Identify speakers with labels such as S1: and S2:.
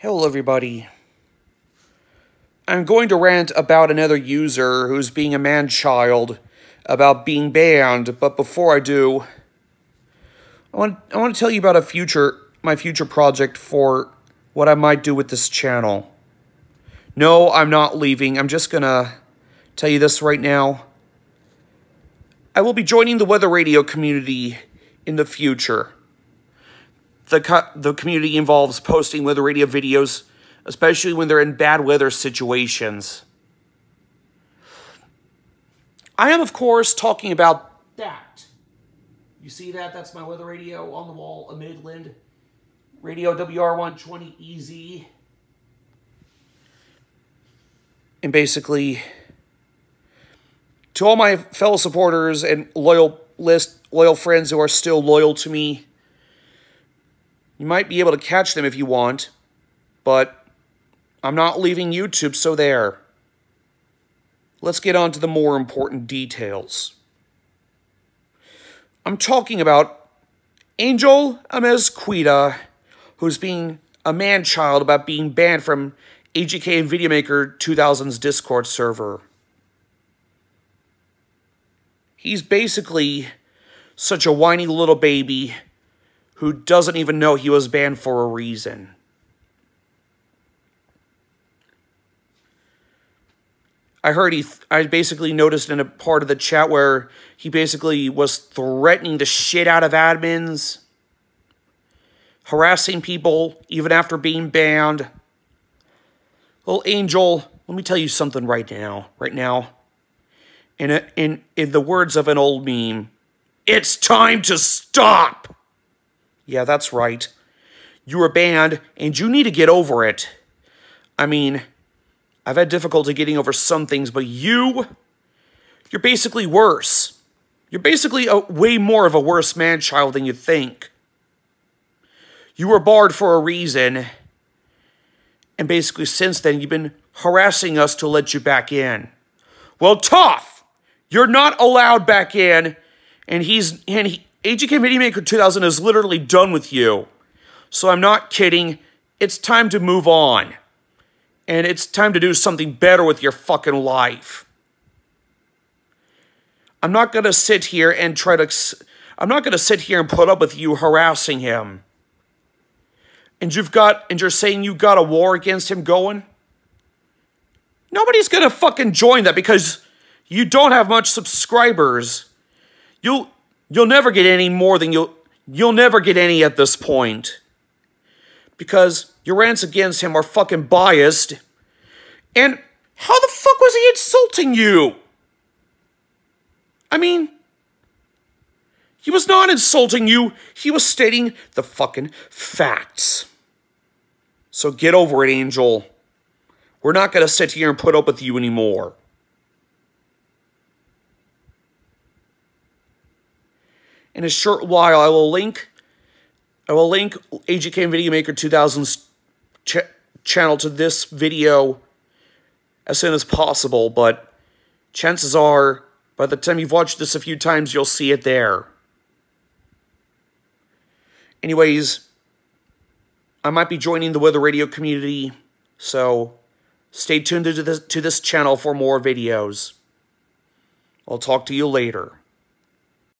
S1: Hello, everybody. I'm going to rant about another user who's being a man child about being banned, but before I do, I want, I want to tell you about a future, my future project for what I might do with this channel. No, I'm not leaving. I'm just going to tell you this right now. I will be joining the weather radio community in the future. The, co the community involves posting weather radio videos, especially when they're in bad weather situations. I am, of course, talking about that. You see that? That's my weather radio on the wall, a Midland radio WR120EZ. And basically, to all my fellow supporters and loyal list, loyal friends who are still loyal to me, you might be able to catch them if you want, but I'm not leaving YouTube, so there. Let's get on to the more important details. I'm talking about Angel Amezquita, who's being a man-child about being banned from AGK Videomaker 2000's Discord server. He's basically such a whiny little baby who doesn't even know he was banned for a reason. I heard he, I basically noticed in a part of the chat where he basically was threatening the shit out of admins, harassing people even after being banned. Little Angel, let me tell you something right now, right now. In, a, in, in the words of an old meme, it's time to stop! Yeah, that's right. you were banned, and you need to get over it. I mean, I've had difficulty getting over some things, but you, you're basically worse. You're basically a, way more of a worse man child than you think. You were barred for a reason, and basically since then you've been harassing us to let you back in. Well, tough! You're not allowed back in, and he's and he AGK Media Maker 2000 is literally done with you. So I'm not kidding. It's time to move on. And it's time to do something better with your fucking life. I'm not going to sit here and try to... I'm not going to sit here and put up with you harassing him. And you've got... And you're saying you got a war against him going? Nobody's going to fucking join that because you don't have much subscribers. You'll... You'll never get any more than you'll you'll never get any at this point. Because your rants against him are fucking biased. And how the fuck was he insulting you? I mean, he was not insulting you. He was stating the fucking facts. So get over it, Angel. We're not going to sit here and put up with you anymore. in a short while, I will link I will link AGK Video Maker 2000's ch channel to this video as soon as possible, but chances are, by the time you've watched this a few times, you'll see it there. Anyways, I might be joining the Weather Radio community, so stay tuned to this, to this channel for more videos. I'll talk to you later.